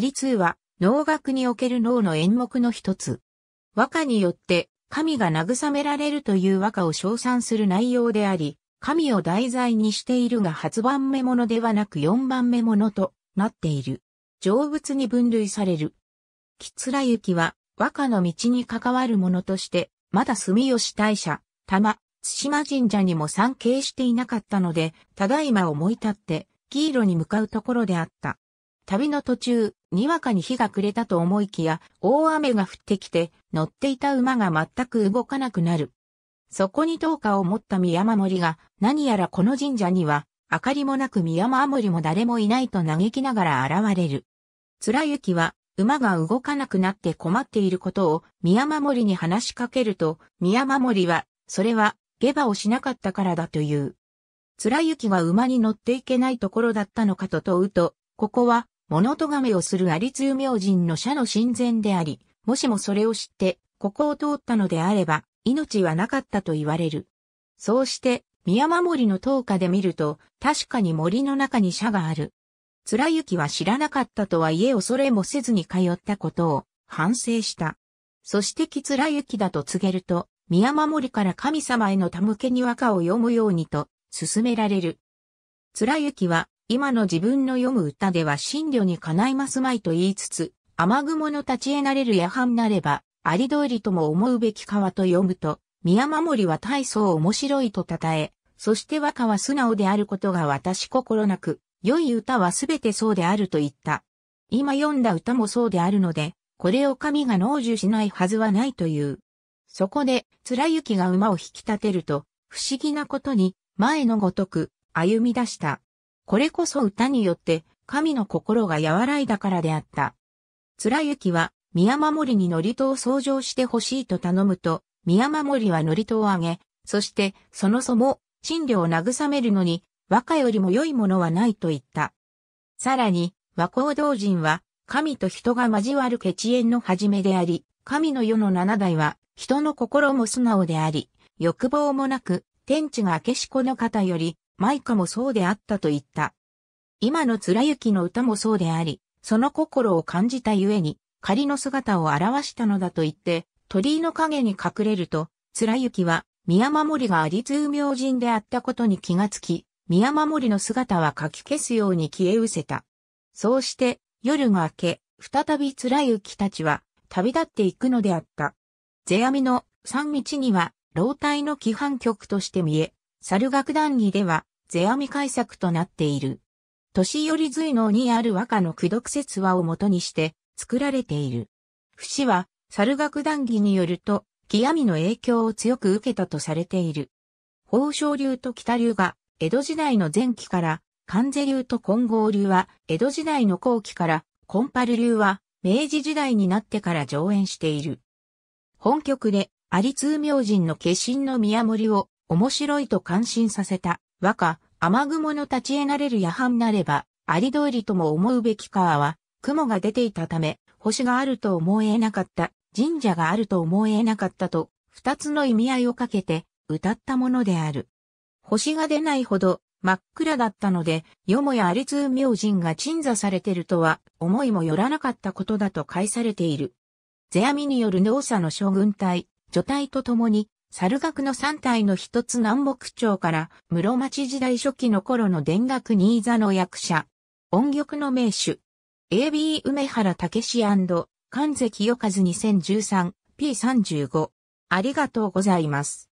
リツ通は、能楽における能の演目の一つ。和歌によって、神が慰められるという和歌を称賛する内容であり、神を題材にしているが8番目ものではなく4番目ものとなっている。成仏に分類される。キツラユキは和歌の道に関わるものとして、まだ住吉大社、玉、津島神社にも参詣していなかったので、ただいま思い立って、黄色に向かうところであった。旅の途中、にわかに日が暮れたと思いきや、大雨が降ってきて、乗っていた馬が全く動かなくなる。そこに灯火を持った宮守が、何やらこの神社には、明かりもなく宮守も誰もいないと嘆きながら現れる。貫雪は、馬が動かなくなって困っていることを宮守に話しかけると、宮守は、それは、下馬をしなかったからだという。貫雪が馬に乗っていけないところだったのかと問うと、ここは、物とがめをする有通明人の社の神前であり、もしもそれを知って、ここを通ったのであれば、命はなかったと言われる。そうして、宮守の灯火で見ると、確かに森の中に社がある。貫之は知らなかったとはいえ恐れもせずに通ったことを反省した。そして貫之だと告げると、宮守から神様への手向けに和歌を読むようにと、勧められる。貫之は今の自分の読む歌では真慮に叶いますまいと言いつつ、雨雲の立ち得なれる夜半なれば、あり通りとも思うべき川と読むと、宮守は大層面白いと称え、そして和歌は素直であることが私心なく、良い歌はすべてそうであると言った。今読んだ歌もそうであるので、これを神が納受しないはずはないという。そこで、貫之が馬を引き立てると、不思議なことに、前のごとく、歩み出した。これこそ歌によって神の心が和らいだからであった。貫之は宮守に祝詞を創上してほしいと頼むと、宮守は祝詞をあげ、そしてそのそも賃料を慰めるのに和歌よりも良いものはないと言った。さらに和光道人は神と人が交わる決縁の始めであり、神の世の七代は人の心も素直であり、欲望もなく、天地が明けしこの方より、マイカもそうであったと言った。今の貫之の歌もそうであり、その心を感じたゆえに、仮の姿を表したのだと言って、鳥居の影に隠れると、貫之は、宮守が有通明人であったことに気がつき、宮守の姿はかき消すように消え失せた。そうして、夜が明け、再び貫之たちは、旅立っていくのであった。世阿弥の三道には、老体の規範曲として見え、猿楽談義では、世阿弥解釈となっている。年寄り随能にある和歌の苦読説話をもとにして作られている。節は、猿楽談義によると、極みの影響を強く受けたとされている。宝生流と北流が、江戸時代の前期から、関瀬流と金剛流は、江戸時代の後期から、コンパル流は、明治時代になってから上演している。本曲で、有通明神の化身の宮森を面白いと感心させた。和歌、雨雲の立ち得なれる夜半なれば、あり通りとも思うべき川は、雲が出ていたため、星があると思えなかった、神社があると思えなかったと、二つの意味合いをかけて、歌ったものである。星が出ないほど、真っ暗だったので、よもやあり通明神が鎮座されてるとは、思いもよらなかったことだと返されている。世阿弥による農作の将軍隊、女隊と共に、猿学の三体の一つ南北朝から室町時代初期の頃の田楽新座の役者。音曲の名手。AB 梅原武史神関関清和 2013P35。ありがとうございます。